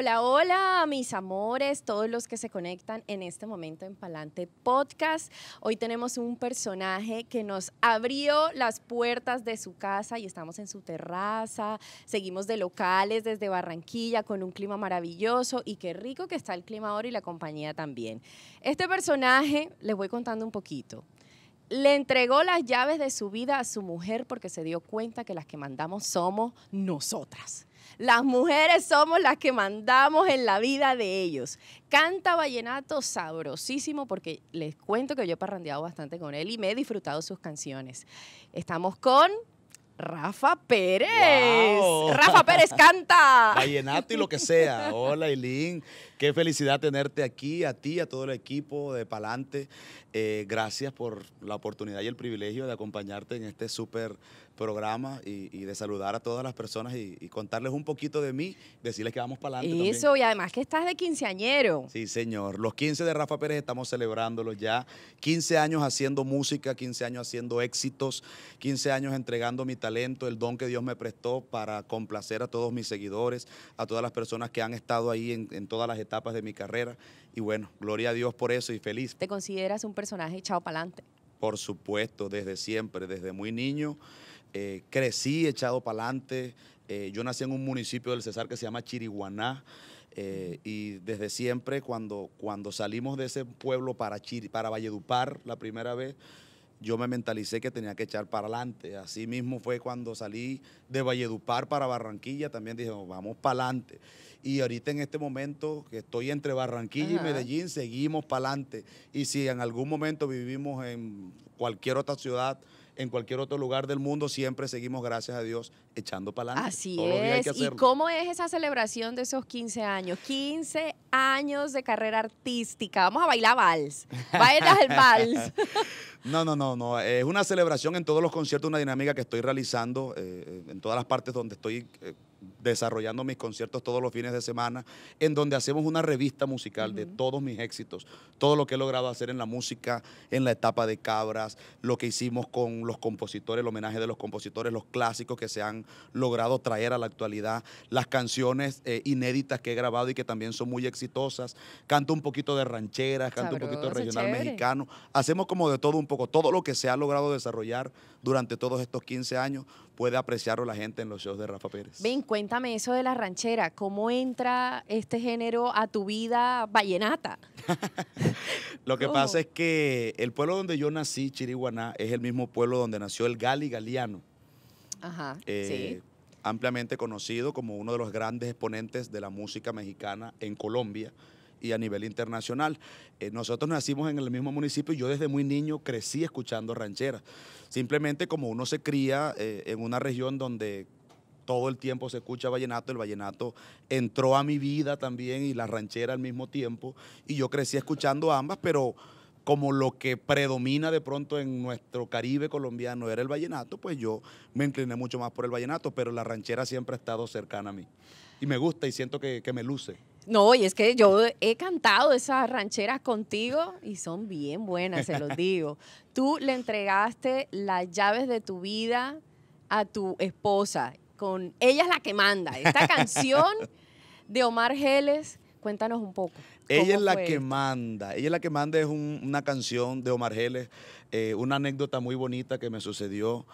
Hola, hola, mis amores, todos los que se conectan en este momento en Palante Podcast. Hoy tenemos un personaje que nos abrió las puertas de su casa y estamos en su terraza. Seguimos de locales desde Barranquilla con un clima maravilloso y qué rico que está el clima ahora y la compañía también. Este personaje, les voy contando un poquito le entregó las llaves de su vida a su mujer porque se dio cuenta que las que mandamos somos nosotras. Las mujeres somos las que mandamos en la vida de ellos. Canta vallenato sabrosísimo porque les cuento que yo he parrandeado bastante con él y me he disfrutado sus canciones. Estamos con Rafa Pérez. Rafa Pérez canta. Vallenato y lo que sea. Hola, Eileen. Qué felicidad tenerte aquí, a ti, a todo el equipo de Palante. Eh, gracias por la oportunidad y el privilegio de acompañarte en este súper programa y, de saludar a todas las personas y, contarles un poquito de mí, decirles que vamos para adelante. Eso, y además que estás de quinceañero. Sí, señor. Los 15 de Rafa Pérez estamos celebrándolos ya. 15 años haciendo música, 15 años haciendo éxitos, 15 años entregando mi talento, el don que Dios me prestó para complacer a todos mis seguidores, a todas las personas que han estado ahí en todas las etapas de mi carrera. Y bueno, gloria a Dios por eso y feliz. ¿Te consideras un personaje echado para adelante? Por supuesto, desde siempre, desde muy niño. Eh, crecí echado para adelante. Eh, yo nací en un municipio del Cesar que se llama Chiriguaná. Eh, y desde siempre, cuando, cuando salimos de ese pueblo para, para Valledupar la primera vez, yo me mentalicé que tenía que echar para adelante. Así mismo fue cuando salí de Valledupar para Barranquilla, también dije, vamos para adelante. Y ahorita en este momento que estoy entre Barranquilla y Medellín, seguimos para adelante. Y si en algún momento vivimos en cualquier otra ciudad, en cualquier otro lugar del mundo, siempre seguimos, gracias a Dios, echando para adelante. Así es. ¿Y cómo es esa celebración de esos 15 años? 15 años de carrera artística. Vamos a bailar vals. Bailas el vals. no, no, no, no. Es una celebración en todos los conciertos, una dinámica que estoy realizando eh, en todas las partes donde estoy. Eh, desarrollando mis conciertos todos los fines de semana, en donde hacemos una revista musical de todos mis éxitos, todo lo que he logrado hacer en la música, en la etapa de Cabras, lo que hicimos con los compositores, el homenaje de los compositores, los clásicos que se han logrado traer a la actualidad, las canciones eh, inéditas que he grabado y que también son muy exitosas. Canto un poquito de rancheras, canto un poquito de regional mexicano. Hacemos como de todo un poco, todo lo que se ha logrado desarrollar durante todos estos 15 años puede apreciarlo la gente en los shows de Rafa Pérez cuéntame eso de la ranchera, ¿cómo entra este género a tu vida vallenata? Lo que pasa es que el pueblo donde yo nací, Chiriguaná, es el mismo pueblo donde nació el Gali Galiano. Ajá, eh, Ampliamente conocido como uno de los grandes exponentes de la música mexicana en Colombia y a nivel internacional. Eh, nosotros nacimos en el mismo municipio y yo desde muy niño crecí escuchando rancheras. Simplemente como uno se cría eh, en una región donde todo el tiempo se escucha vallenato, el vallenato entró a mi vida también y la ranchera al mismo tiempo, y yo crecí escuchando ambas, pero como lo que predomina de pronto en nuestro Caribe colombiano era el vallenato, pues yo me incliné mucho más por el vallenato, pero la ranchera siempre ha estado cercana a mí. Y me gusta y siento que, me luce. No, y es que yo he cantado esas rancheras contigo y son bien buenas, se los digo. Tú le entregaste las llaves de tu vida a tu esposa con Ella es la que manda. Esta canción de Omar Geles, cuéntanos un poco. Ella es la que manda. Ella es la que manda es una canción de Omar Geles, eh, una anécdota muy bonita que me sucedió.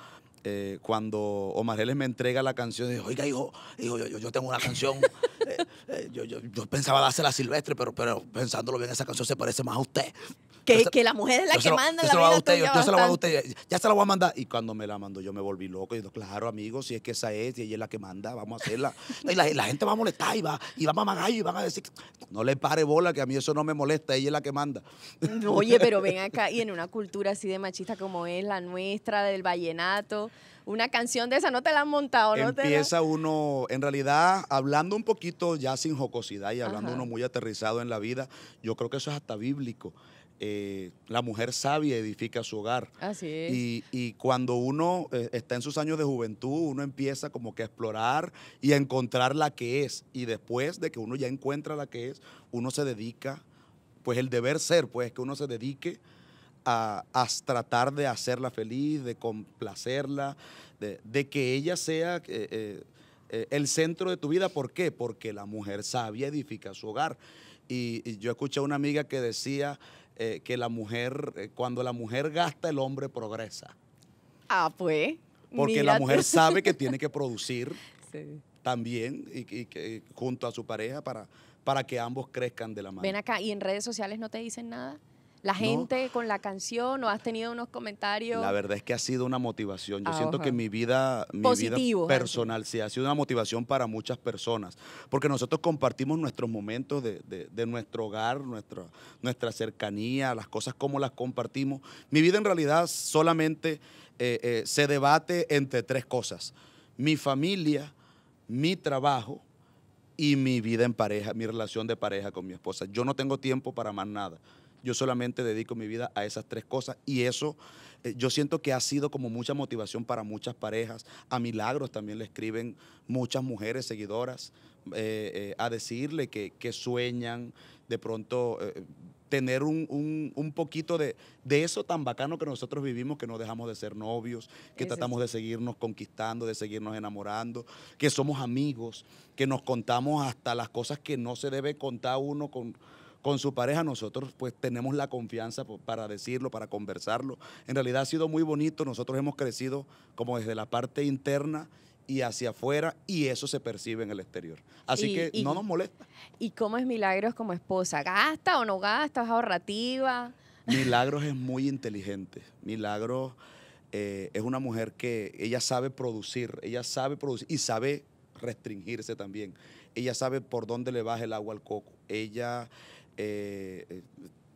Eh, cuando Omar Geles me entrega la canción, dije, oiga, hijo, yo, yo, yo tengo una canción. Eh, yo, pensaba dársela a Silvestre, pero, pero pensándolo bien, esa canción se parece más a usted que, la mujer es la que manda la se la voy a usted, ya se la voy a mandar. Y cuando me la mandó, yo me volví loco. Y digo, claro, amigo, si es que esa es, y ella es la que manda, vamos a hacerla. y la, gente va a molestar y va, y va a mandar y van a decir, no le pare bola, que a mí eso no me molesta, ella es la que manda. Oye, pero ven acá, y en una cultura así de machista como es la nuestra, del vallenato, una canción de esa, no te la han montado, ¿no? Empieza te uno, en realidad, hablando un poquito ya sin jocosidad y hablando uno muy aterrizado en la vida, yo creo que eso es hasta bíblico. Eh, la mujer sabia edifica su hogar. Así es. Y, cuando uno eh, está en sus años de juventud, uno empieza como que a explorar y a encontrar la que es. Y después de que uno ya encuentra la que es, uno se dedica, pues el deber ser, pues que uno se dedique a, tratar de hacerla feliz, de complacerla, de, que ella sea... Eh, el centro de tu vida, ¿por qué? Porque la mujer sabia edifica su hogar. Y, y yo escuché a una amiga que decía, eh, que la mujer, eh, cuando la mujer gasta, el hombre progresa. Ah, pues. Porque la mujer sabe que tiene que producir también y, eh, junto a su pareja para, para que ambos crezcan de la mano. Ven acá, ¿y en redes sociales no te dicen nada? la gente con la canción o has tenido unos comentarios? La verdad es que ha sido una motivación. Yo ah, siento que mi vida, mi vida personal sí, ha sido una motivación para muchas personas, porque nosotros compartimos nuestros momentos de, nuestro hogar, nuestra, nuestra cercanía, las cosas como las compartimos. Mi vida en realidad solamente eh, eh, se debate entre tres cosas. Mi familia, mi trabajo y mi vida en pareja, mi relación de pareja con mi esposa. Yo no tengo tiempo para más nada. Yo solamente dedico mi vida a esas tres cosas y eso eh, yo siento que ha sido como mucha motivación para muchas parejas. A Milagros también le escriben muchas mujeres seguidoras eh, eh, a decirle que, que, sueñan de pronto tener un, un, poquito de, de, eso tan bacano que nosotros vivimos, que no dejamos de ser novios, que tratamos de seguirnos conquistando, de seguirnos enamorando, que somos amigos, que nos contamos hasta las cosas que no se debe contar uno con, con su pareja, nosotros pues tenemos la confianza para decirlo, para conversarlo. En realidad ha sido muy bonito, nosotros hemos crecido como desde la parte interna y hacia afuera y eso se percibe en el exterior. Así que no nos molesta. ¿Y cómo es Milagros como esposa? ¿Gasta o no gasta? ¿Es ahorrativa? Milagros es muy inteligente. Milagros eh, es una mujer que ella sabe producir, ella sabe producir y sabe restringirse también. Ella sabe por dónde le baja el agua al coco. Ella eh, eh,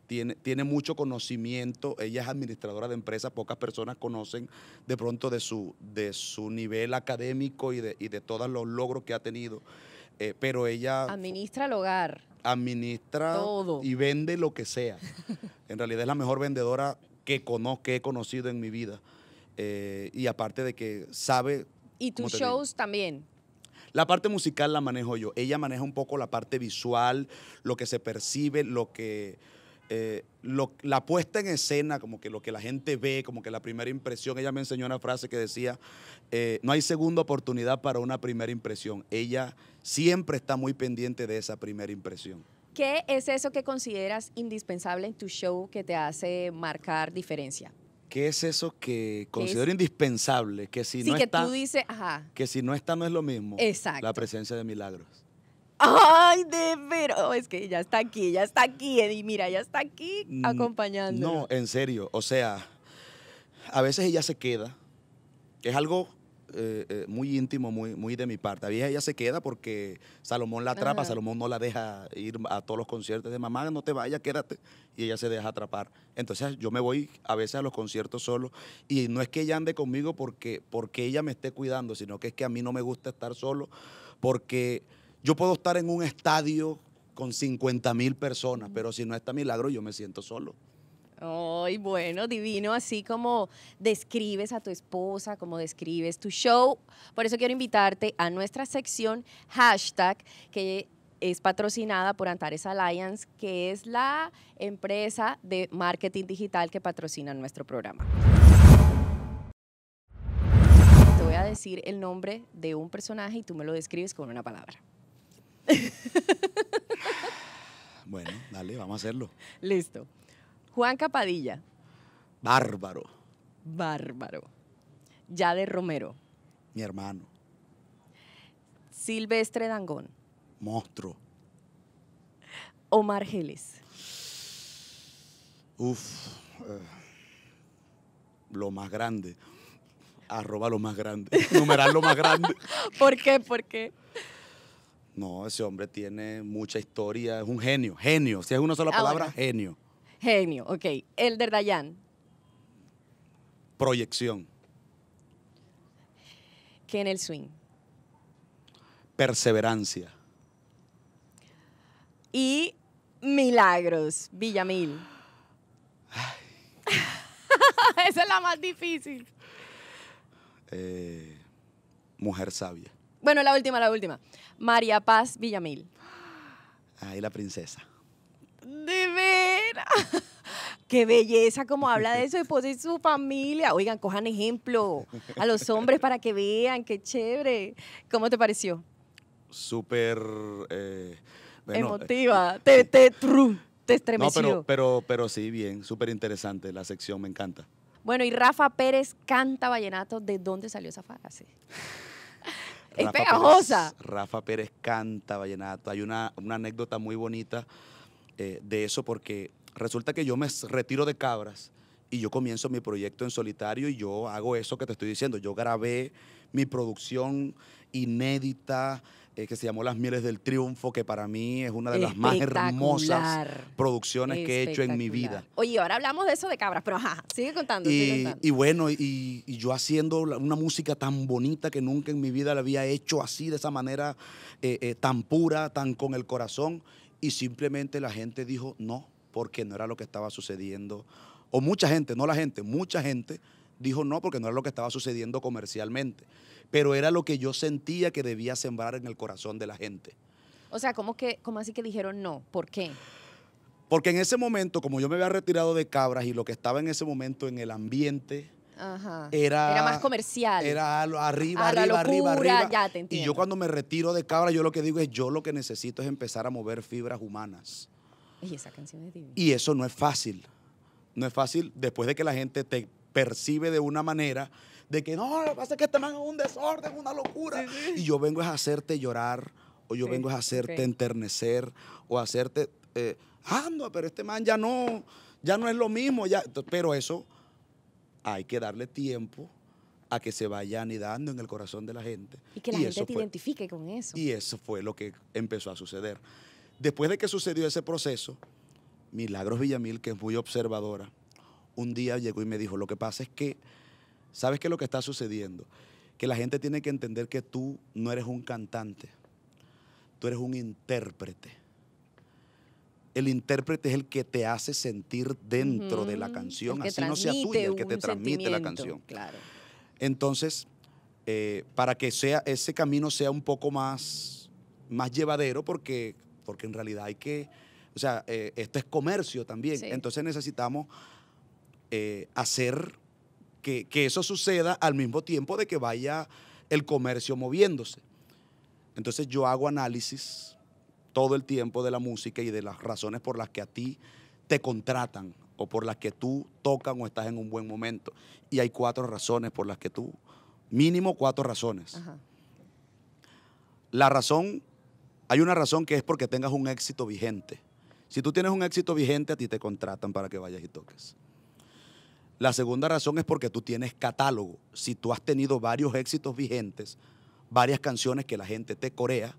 tiene, tiene, mucho conocimiento, ella es administradora de empresas, pocas personas conocen de pronto de su, de su nivel académico y de, todos los logros que ha tenido. Eh, pero ella... Administra el hogar. Administra Todo. y vende lo que sea. en realidad es la mejor vendedora que conozco, que he conocido en mi vida. y aparte de que sabe... Y tus shows también. La parte musical la manejo yo. Ella maneja un poco la parte visual, lo que se percibe, lo que... Eh, la puesta en escena, como que lo que la gente ve, como que la primera impresión, ella me enseñó una frase que decía, eh, no hay segunda oportunidad para una primera impresión. Ella siempre está muy pendiente de esa primera impresión. ¿Qué es eso que consideras indispensable en tu show que te hace marcar diferencia? ¿Qué es eso que considero indispensable? Que si no que está, Que si no está, no es lo mismo. Exacto. La presencia de milagros. Ay, de pero oh, es que ya está aquí, ya está aquí, Eddie, mira, ya está aquí mm, acompañando. No, en serio, o sea, a veces ella se queda. Es algo eh, eh, muy íntimo, muy, muy de mi parte. La vieja ella se queda porque Salomón la atrapa, Salomón no la deja ir a todos los conciertos de mamá, no te vayas, quédate. Y ella se deja atrapar. Entonces yo me voy a veces a los conciertos solo y no es que ella ande conmigo porque, porque ella me esté cuidando, sino que es que a mí no me gusta estar solo porque yo puedo estar en un estadio con 50 mil personas, pero si no está milagro yo me siento solo. Ay, bueno, divino, así como describes a tu esposa, como describes tu show. Por eso quiero invitarte a nuestra sección hashtag, que es patrocinada por Antares Alliance, que es la empresa de marketing digital que patrocina nuestro programa. Te voy a decir el nombre de un personaje y tú me lo describes con una palabra. Bueno, dale, vamos a hacerlo. Listo. Juan Capadilla. Bárbaro. Bárbaro. Yade Romero. Mi hermano. Silvestre Dangón. Monstruo. Omar Geles. Uf. Eh, lo más grande. Arroba lo más grande. Numeral lo más grande. ¿Por qué? ¿Por qué? No, ese hombre tiene mucha historia, es un genio, genio. Si es una sola ah, palabra, genio. Genio, ok. Elder Dayan. Proyección. Que en el swing? Perseverancia. Y milagros, Villamil. Esa es la más difícil. Eh, mujer sabia. Bueno, la última, la última. María Paz Villamil. Ahí la princesa. Qué belleza como habla de eso y posee pues su familia. Oigan, cojan ejemplo a los hombres para que vean, qué chévere. ¿Cómo te pareció? Súper... Eh, Emotiva. Eh, te, te, estremeció. No, pero, pero, sí, bien, súper interesante. La sección me encanta. Bueno, y Rafa Pérez canta vallenato. ¿De dónde salió esa frase? es pegajosa. Rafa Pérez canta vallenato. Hay una, una anécdota muy bonita eh, de eso porque Resulta que yo me retiro de Cabras y yo comienzo mi proyecto en solitario y yo hago eso que te estoy diciendo. Yo grabé mi producción inédita eh, que se llamó Las Mieles del Triunfo, que para mí es una de las más hermosas producciones que he hecho en mi vida. Oye, ahora hablamos de eso de cabras, pero ajá, sigue contando. Y, bueno, y, yo haciendo una música tan bonita que nunca en mi vida la había hecho así, de esa manera eh, eh, tan pura, tan con el corazón, y simplemente la gente dijo, no, porque no era lo que estaba sucediendo. O mucha gente, no la gente, mucha gente dijo no porque no era lo que estaba sucediendo comercialmente, pero era lo que yo sentía que debía sembrar en el corazón de la gente. O sea, ¿cómo, que, cómo así que dijeron no? ¿Por qué? Porque en ese momento, como yo me había retirado de cabras y lo que estaba en ese momento en el ambiente Era, era más comercial. Era arriba, arriba, arriba, y yo cuando me retiro de cabras, yo lo que digo es, yo lo que necesito es empezar a mover fibras humanas. Y esa canción es divina. Y eso no es fácil. No es fácil después de que la gente te percibe de una manera de que no, lo que pasa es que este man es un desorden, una locura. Y yo vengo a hacerte llorar, o yo vengo a hacerte enternecer, o hacerte, eh, ah, pero este man ya no, ya no es lo mismo. Ya. Pero eso hay que darle tiempo a que se vaya anidando en el corazón de la gente. Y que la gente te identifique con eso. Y eso fue lo que empezó a suceder. Después de que sucedió ese proceso, Milagros Villamil, que es muy observadora, un día llegó y me dijo, lo que pasa es que, ¿sabes qué es lo que está sucediendo? Que la gente tiene que entender que tú no eres un cantante, tú eres un intérprete. El intérprete es el que te hace sentir dentro de la canción, así no sea tuya, el que te transmite la canción. Claro. Entonces, eh, para que sea, ese camino sea un poco más, más llevadero, porque porque en realidad hay que, o sea, eh, esto es comercio también, entonces necesitamos eh, hacer que, eso suceda al mismo tiempo de que vaya el comercio moviéndose. Entonces yo hago análisis todo el tiempo de la música y de las razones por las que a ti te contratan o por las que tú tocan o estás en un buen momento. Y hay cuatro razones por las que tú, mínimo cuatro razones. La razón hay una razón que es porque tengas un éxito vigente. Si tú tienes un éxito vigente, a ti te contratan para que vayas y toques. La segunda razón es porque tú tienes catálogo. Si tú has tenido varios éxitos vigentes, varias canciones que la gente te corea,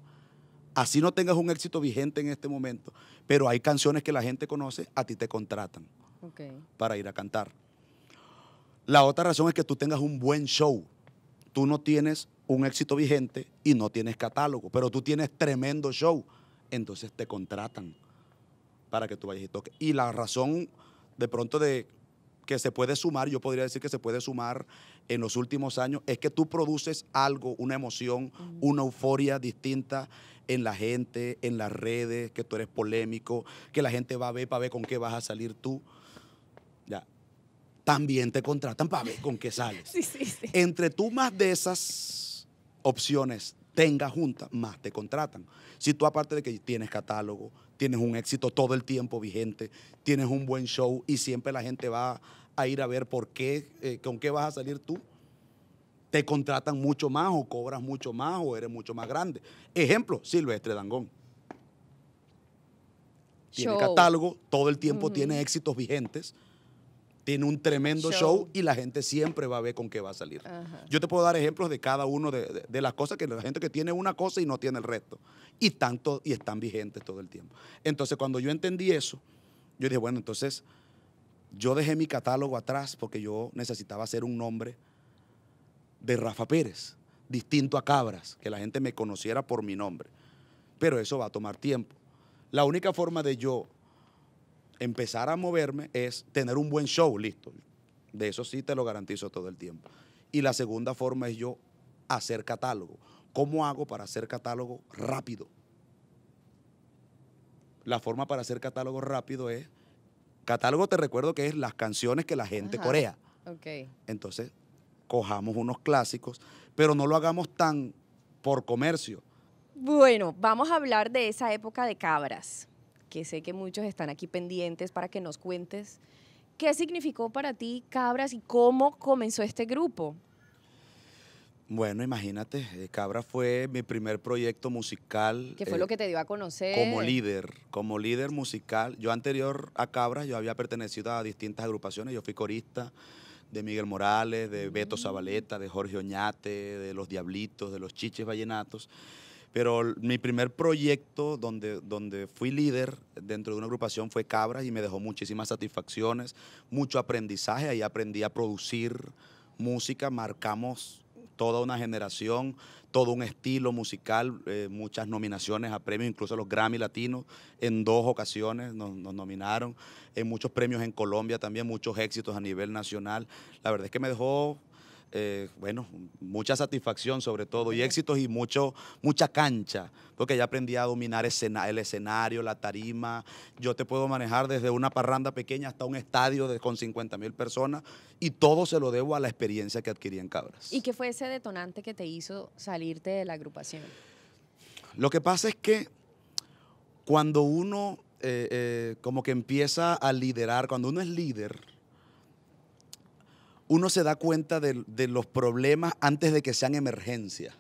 así no tengas un éxito vigente en este momento, pero hay canciones que la gente conoce, a ti te contratan para ir a cantar. La otra razón es que tú tengas un buen show. Tú no tienes un éxito vigente y no tienes catálogo, pero tú tienes tremendo show, entonces te contratan para que tú vayas y toques. Y la razón de pronto de que se puede sumar, yo podría decir que se puede sumar en los últimos años, es que tú produces algo, una emoción, una euforia distinta en la gente, en las redes, que tú eres polémico, que la gente va a ver para ver con qué vas a salir tú. Ya. También te contratan para ver con qué sales. Entre tú más de esas opciones tenga junta, más te contratan. Si tú aparte de que tienes catálogo, tienes un éxito todo el tiempo vigente, tienes un buen show y siempre la gente va a ir a ver por qué, eh, con qué vas a salir tú, te contratan mucho más o cobras mucho más o eres mucho más grande. Ejemplo, Silvestre Dangón. Tiene catálogo, todo el tiempo tiene éxitos vigentes, tiene un tremendo show. y la gente siempre va a ver con qué va a salir. Yo te puedo dar ejemplos de cada uno de, las cosas que la gente que tiene una cosa y no tiene el resto. Y tanto, y están vigentes todo el tiempo. Entonces, cuando yo entendí eso, yo dije, bueno, entonces yo dejé mi catálogo atrás porque yo necesitaba hacer un nombre de Rafa Pérez, distinto a Cabras, que la gente me conociera por mi nombre. Pero eso va a tomar tiempo. La única forma de yo empezar a moverme es tener un buen show, listo. De eso sí te lo garantizo todo el tiempo. Y la segunda forma es yo hacer catálogo. ¿Cómo hago para hacer catálogo rápido? La forma para hacer catálogo rápido es, catálogo te recuerdo que es las canciones que la gente corea. Entonces, cojamos unos clásicos, pero no lo hagamos tan por comercio. Bueno, vamos a hablar de esa época de cabras que sé que muchos están aquí pendientes para que nos cuentes qué significó para ti Cabras y cómo comenzó este grupo. Bueno, imagínate, eh, Cabra fue mi primer proyecto musical. Que fue lo eh, que te dio a conocer. Como líder, como líder musical. Yo anterior a cabras yo había pertenecido a distintas agrupaciones. Yo fui corista de Miguel Morales, de Beto mm. Zabaleta, de Jorge Oñate, de Los Diablitos, de Los Chiches Vallenatos. Pero mi primer proyecto donde, donde fui líder dentro de una agrupación fue Cabras y me dejó muchísimas satisfacciones, mucho aprendizaje. Ahí aprendí a producir música, marcamos toda una generación, todo un estilo musical, eh, muchas nominaciones a premios, incluso los Grammy Latinos en dos ocasiones nos, nominaron, en muchos premios en Colombia también, muchos éxitos a nivel nacional. La verdad es que me dejó eh, bueno, mucha satisfacción sobre todo y éxitos y mucho, mucha cancha, porque ya aprendí a dominar el escenario, la tarima. Yo te puedo manejar desde una parranda pequeña hasta un estadio de, con 50 mil personas y todo se lo debo a la experiencia que adquirí en Cabras. ¿Y qué fue ese detonante que te hizo salirte de la agrupación? Lo que pasa es que cuando uno eh, eh, como que empieza a liderar, cuando uno es líder, uno se da cuenta de, los problemas antes de que sean emergencias.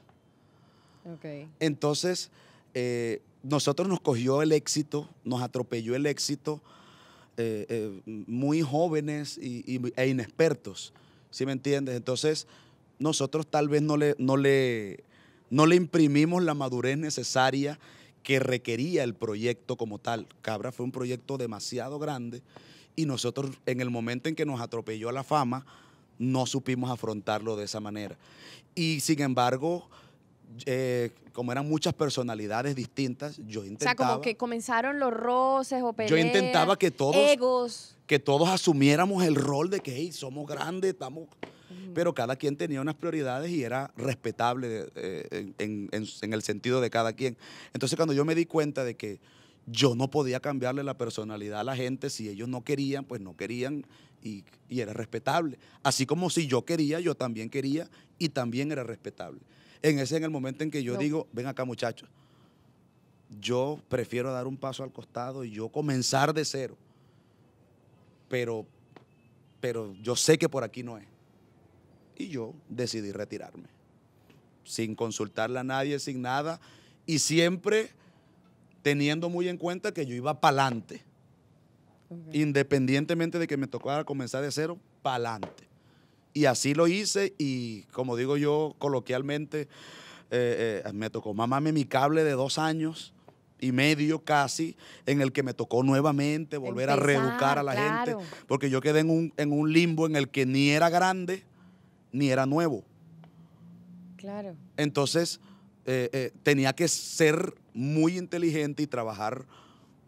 Entonces, eh, nosotros nos cogió el éxito, nos atropelló el éxito, eh, eh, muy jóvenes e inexpertos, ¿sí me entiendes? Entonces, nosotros tal vez no le, no le, no le imprimimos la madurez necesaria que requería el proyecto como tal. Cabra fue un proyecto demasiado grande y nosotros en el momento en que nos atropelló a la fama, no supimos afrontarlo de esa manera. Y sin embargo, eh, como eran muchas personalidades distintas, yo intentaba. O sea, como que comenzaron los roces o peleas. Yo intentaba que todos. Que todos asumiéramos el rol de que hey, somos grandes, estamos. Pero cada quien tenía unas prioridades y era respetable eh, en el sentido de cada quien. Entonces, cuando yo me di cuenta de que yo no podía cambiarle la personalidad a la gente, si ellos no querían, pues no querían, y, era respetable. Así como si yo quería, yo también quería y también era respetable. En ese en el momento en que yo digo, ven acá muchachos, yo prefiero dar un paso al costado y yo comenzar de cero. Pero, pero yo sé que por aquí no es. Y yo decidí retirarme, sin consultarle a nadie, sin nada, y siempre teniendo muy en cuenta que yo iba para adelante Independientemente de que me tocara comenzar de cero, pa'lante. Y así lo hice y como digo yo coloquialmente, eh, eh, me tocó mamarme mi cable de dos años y medio casi, en el que me tocó nuevamente volver a reeducar a la gente, porque yo quedé en un, en un limbo en el que ni era grande ni era nuevo. Claro. Entonces, eh, tenía que ser muy inteligente y trabajar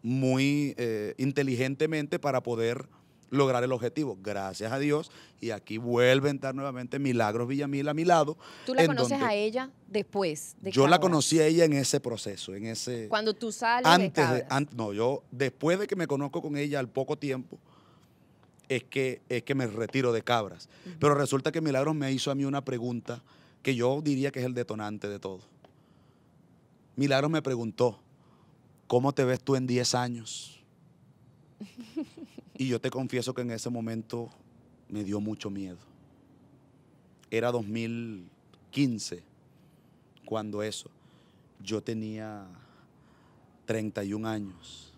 muy eh, inteligentemente para poder lograr el objetivo. Gracias a Dios. Y aquí vuelve a entrar nuevamente Milagros Villamil a mi lado. ¿Tú la conoces a ella después? De yo la conocí a ella en ese proceso, en ese... Cuando tú sales antes de, No, yo después de que me conozco con ella al poco tiempo, es que, es que me retiro de Cabras. Pero resulta que Milagros me hizo a mí una pregunta que yo diría que es el detonante de todo. Milagros me preguntó, ¿cómo te ves tú en 10 años? Y yo te confieso que en ese momento me dio mucho miedo. Era 2015 cuando eso. Yo tenía 31 años.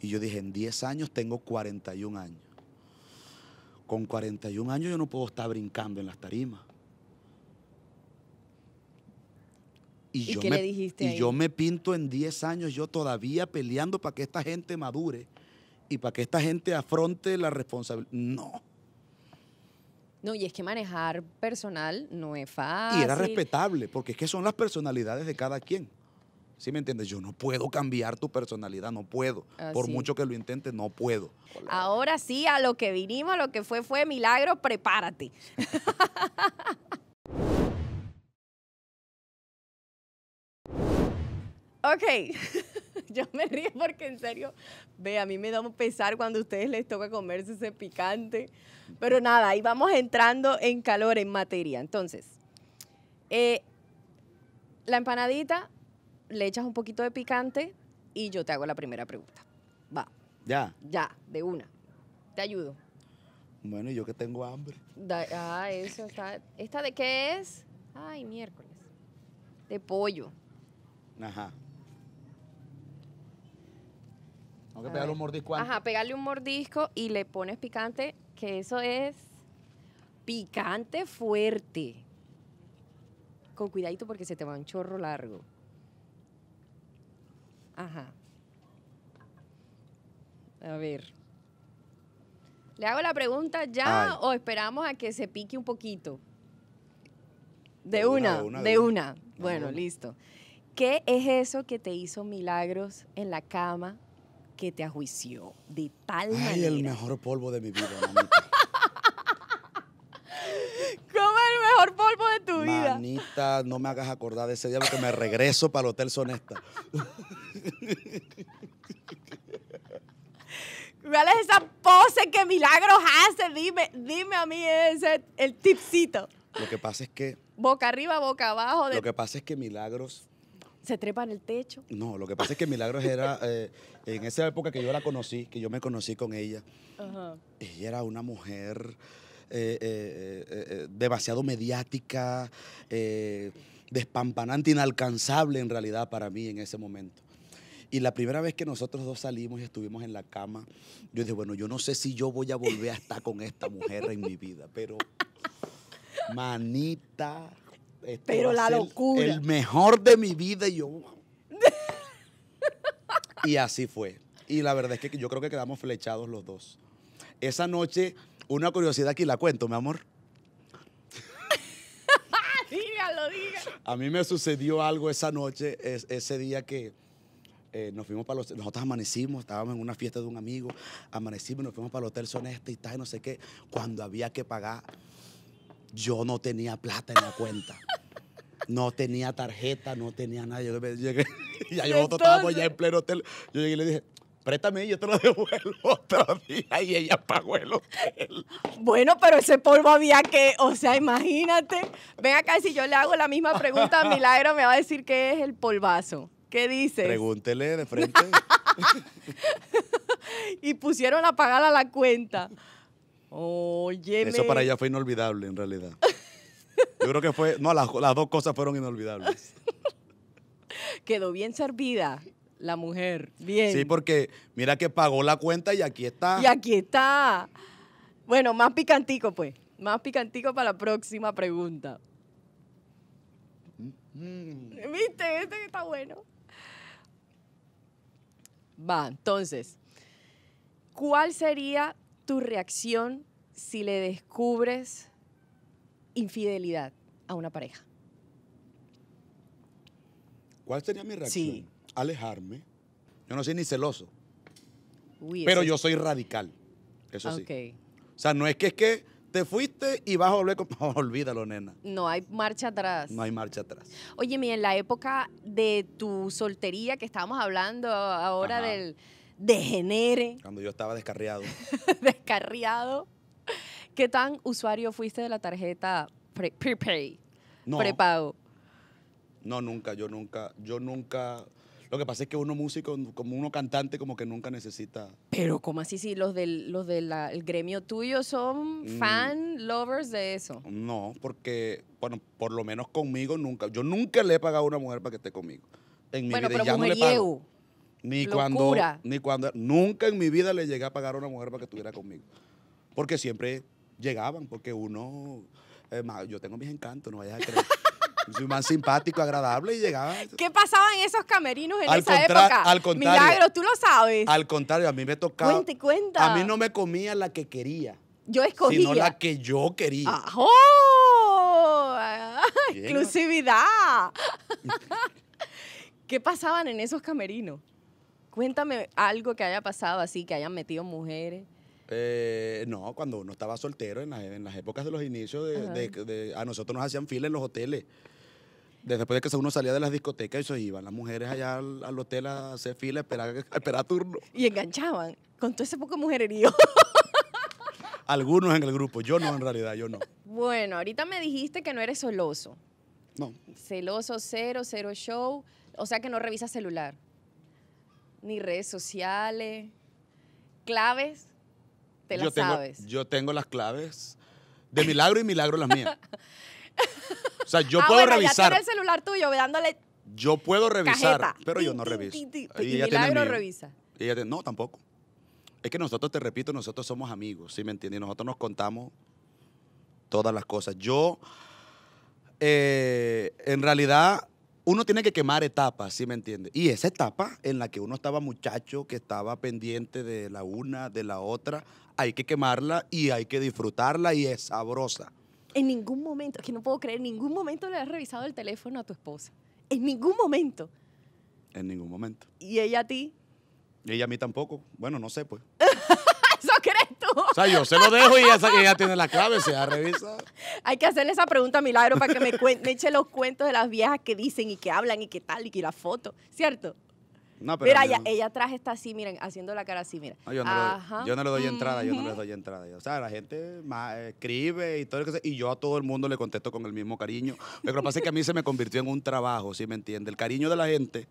Y yo dije, en 10 años tengo 41 años. Con 41 años yo no puedo estar brincando en las tarimas. Y, yo, me, dijiste y yo me pinto en 10 años, yo todavía peleando para que esta gente madure y para que esta gente afronte la responsabilidad. No. No, y es que manejar personal no es fácil. Y era respetable, porque es que son las personalidades de cada quien. ¿Sí me entiendes? Yo no puedo cambiar tu personalidad, no puedo. Ah, Por mucho que lo intente, no puedo. Ahora sí, a lo que vinimos, lo que fue fue milagro, prepárate. Ok, yo me río porque en serio, ve, a mí me da pesar cuando a ustedes les toca comerse ese picante. Pero nada, ahí vamos entrando en calor, en materia. Entonces, eh, la empanadita, le echas un poquito de picante y yo te hago la primera pregunta. Va. Ya. Ya, de una. Te ayudo. Bueno, y yo que tengo hambre. ah, eso está. ¿Esta de qué es? Ay, miércoles. De pollo. Ajá. Tengo pegarle un mordisco Ajá, pegarle un mordisco y le pones picante, que eso es picante fuerte. Con cuidadito porque se te va un chorro largo. Ajá. A ver. ¿Le hago la pregunta ya o esperamos a que se pique un poquito? De, una, de una. Bueno, listo. ¿Qué es eso que te hizo milagros en la cama que te ajuició de tal Ay, el mejor polvo de mi vida, mamita. ¿Cómo el mejor polvo de tu vida? Manita, no me hagas acordar de ese día porque me regreso para el Hotel Sonesta. ¿Cuál esa pose que milagros hace? Dime, dime a mí ese, el tipcito. Lo que pasa es que... Boca arriba, boca abajo. Lo que pasa es que Milagros ¿Se trepa en el techo? No, lo que pasa es que Milagros era, eh, en esa época que yo la conocí, que yo me conocí con ella, ella era una mujer eh, eh, demasiado mediática, despampanante, inalcanzable en realidad para mí en ese momento. Y la primera vez que nosotros dos salimos y estuvimos en la cama, yo dije, bueno, yo no sé si yo voy a volver a estar con esta mujer en mi vida, pero manita, este, Pero la locura. El mejor de mi vida y yo. y así fue. Y la verdad es que yo creo que quedamos flechados los dos. Esa noche, una curiosidad aquí la cuento, mi amor. dígalo, dígalo. A mí me sucedió algo esa noche, ese día que eh, nos fuimos para los. Nosotros amanecimos, estábamos en una fiesta de un amigo, amanecimos, nos fuimos para el Hotel Sonesta y tal, no sé qué, cuando había que pagar yo no tenía plata en la cuenta. No tenía tarjeta, no tenía nada. Yo llegué, ya yo estábamos ya en pleno hotel. Yo llegué y le dije, préstame y yo te lo devuelvo otro día. Y ella pagó el hotel. Bueno, pero ese polvo había que, o sea, imagínate. Ven acá, si yo le hago la misma pregunta a Milagro, me va a decir qué es el polvazo. ¿Qué dices? Pregúntele de frente. y pusieron a pagar la cuenta. Oye. Eso para ella fue inolvidable, en realidad. Yo creo que fue. No, las, dos cosas fueron inolvidables. Quedó bien servida la mujer. Bien. Sí, porque mira que pagó la cuenta y aquí está. Y aquí está. Bueno, más picantico, pues. Más picantico para la próxima pregunta. Mm-hmm. ¿Viste? Este que está bueno. Va, entonces. ¿Cuál sería tu reacción si le descubres infidelidad a una pareja? ¿Cuál sería mi reacción? Alejarme. Yo no soy ni celoso. pero yo soy radical. Eso sí. O sea, no es que es que te fuiste y vas a volver con... olvídalo, nena. No hay marcha atrás. No hay marcha atrás. Oye, mira, en la época de tu soltería que estábamos hablando ahora del degenere. Cuando yo estaba descarriado. descarriado. ¿Qué tan usuario fuiste de la tarjeta prepay? No. Prepago. No, nunca, yo nunca, yo nunca. Lo que pasa es que uno músico, como uno cantante, como que nunca necesita. Pero, ¿cómo así? Sí, los del, los gremio tuyo son mm. fan lovers de eso. No, porque, bueno, por lo menos conmigo nunca. Yo nunca le he pagado a una mujer para que esté conmigo. En mi bueno, vida. pero ya No le pago. Ni cuando, ni cuando, nunca en mi vida le llegué a pagar a una mujer para que estuviera conmigo. Porque siempre llegaban, porque uno, eh, yo tengo mis encantos, no vayas a creer. Soy más simpático, agradable y llegaban. ¿Qué pasaba en esos camerinos en esa época? Al contrario. Milagro, tú lo sabes. Al contrario, a mí me tocaba. y cuenta. A mí no me comía la que quería. Yo escogía. Sino la que yo quería. ¡Ajo! Exclusividad. ¿Qué pasaban en esos camerinos? Cuéntame algo que haya pasado así, que hayan metido mujeres. Eh, no, cuando uno estaba soltero, en, las, épocas de los inicios, a nosotros nos hacían fila en los hoteles. Después de que uno salía de las discotecas, eso iban las mujeres allá al, hotel a hacer fila, a esperar, turno. Y enganchaban con todo ese poco mujererío. Algunos en el grupo, yo no en realidad, yo no. Bueno, ahorita me dijiste que no eres celoso. No. Celoso cero, cero show, o sea que no revisas celular ni redes sociales. Claves, te las tengo, sabes. Yo tengo las claves de milagro y milagro las mías. O sea, yo ah, puedo revisar. el celular tuyo dándole. Yo puedo revisar, pero yo no reviso. milagro revisa. no, tampoco. Es que nosotros, te repito, nosotros somos amigos, ¿sí me entiendes? Nosotros nos contamos todas las cosas. Yo, eh, en realidad, uno tiene que quemar etapas, ¿sí me entiendes? Y esa etapa en la que uno estaba muchacho, que estaba pendiente de la una, de la otra, hay que quemarla y hay que disfrutarla y es sabrosa. En ningún momento, es que no puedo creer, en ningún momento le has revisado el teléfono a tu esposa. En ningún momento. En ningún momento. ¿Y ella a ti? Y ella a mí tampoco. Bueno, no sé, pues. O sea, yo se lo dejo y ella, tiene la clave, se va a Hay que hacerle esa pregunta a Milagro para que me, eche los cuentos de las viejas que dicen y que hablan y que tal y que la foto, ¿cierto? No, pero mira, ella, traje ella está así, miren, haciendo la cara así, miren. yo, no le, doy entrada, yo no le doy entrada. O sea, la gente escribe y todo lo que sea, y yo a todo el mundo le contesto con el mismo cariño. Lo que pasa es que a mí se me convirtió en un trabajo, ¿sí me entiende? El cariño de la gente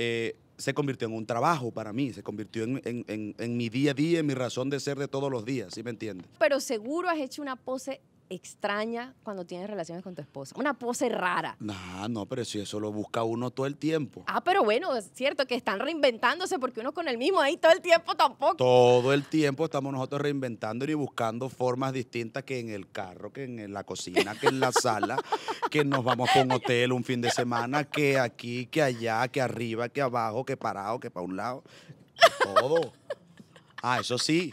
eh, se convirtió en un trabajo para mí, se convirtió en, en, mi día a día, en mi razón de ser de todos los días, ¿sí me entiendes? Pero seguro has hecho una pose extraña cuando tienes relaciones con tu esposa? Una pose rara. No, no, pero si eso lo busca uno todo el tiempo. Ah, pero bueno, es cierto que están reinventándose porque uno con el mismo ahí todo el tiempo tampoco. Todo el tiempo estamos nosotros reinventando y buscando formas distintas que en el carro, que en la cocina, que en la sala, que nos vamos con un hotel un fin de semana, que aquí, que allá, que arriba, que abajo, que parado, que para un lado. Todo. Ah, eso sí.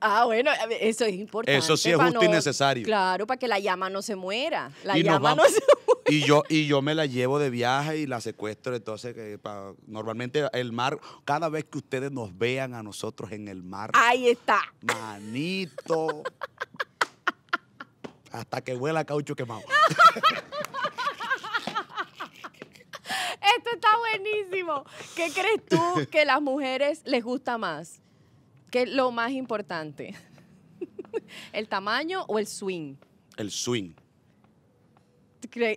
Ah, bueno, eso es importante. Eso sí es justo y necesario. Claro, para que la llama no se muera. La y Y yo, y yo me la llevo de viaje y la secuestro. Entonces, que eh, normalmente el mar, cada vez que ustedes nos vean a nosotros en el mar. Ahí está. Manito. hasta que huela caucho quemado. Esto está buenísimo. ¿Qué crees tú que las mujeres les gusta más? ¿Qué es lo más importante? ¿El tamaño o el swing? El swing.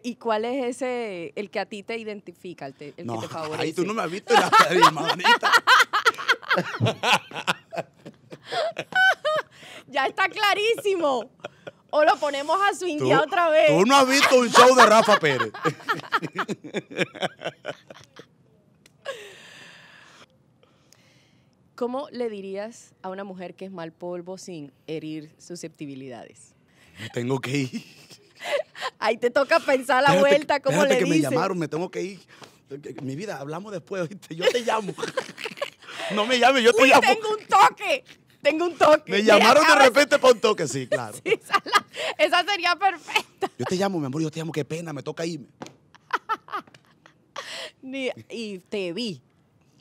¿Y cuál es ese, el que a ti te identifica, el, que te favorece? Ahí tú no me has visto la manita. ya está clarísimo. O lo ponemos a ya otra vez. Tú no has visto un show de Rafa Pérez. ¿Cómo le dirías a una mujer que es mal polvo sin herir susceptibilidades? Me tengo que ir. Ahí te toca pensar la vuelta, ¿cómo le que me llamaron, me tengo que ir. Mi vida, hablamos después, yo te llamo. no me llames, yo te llamo. tengo un toque! Tengo un toque. Me llamaron de repente para un toque, sí, claro. esa, esa sería perfecta. Yo te llamo, mi amor, yo te llamo, qué pena, me toca irme. y te vi.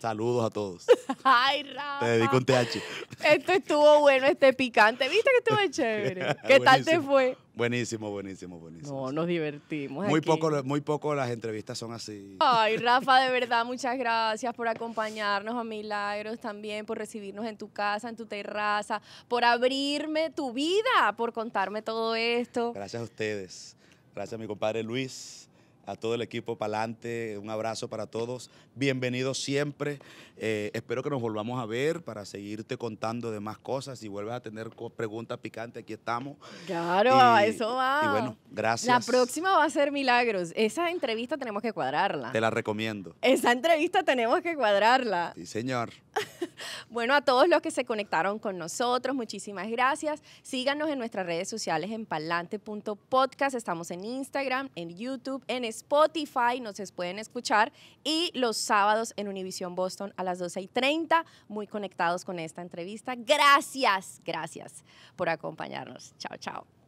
Saludos a todos. Ay, Rafa. Te dedico un TH. Esto estuvo bueno, este picante. ¿Viste que estuvo chévere? ¿Qué tal te fue? Buenísimo, buenísimo, buenísimo. No, nos divertimos. Muy poco, muy poco las entrevistas son así. Ay, Rafa, de verdad, muchas gracias por acompañarnos a Milagros también, por recibirnos en tu casa, en tu terraza, por abrirme tu vida, por contarme todo esto. Gracias a ustedes. Gracias a mi compadre Luis a todo el equipo para adelante. Un abrazo para todos. Bienvenidos siempre. Eh, espero que nos volvamos a ver para seguirte contando de más cosas. y vuelves a tener preguntas picantes, aquí estamos. Claro, eso va. Y bueno, gracias. La próxima va a ser Milagros. Esa entrevista tenemos que cuadrarla. Te la recomiendo. Esa entrevista tenemos que cuadrarla. Sí, señor. Bueno, a todos los que se conectaron con nosotros, muchísimas gracias. Síganos en nuestras redes sociales en palante.podcast, Estamos en Instagram, en YouTube, en Spotify, nos pueden escuchar. Y los sábados en Univisión Boston a las 12 y 30, muy conectados con esta entrevista. Gracias, gracias por acompañarnos. Chao, chao.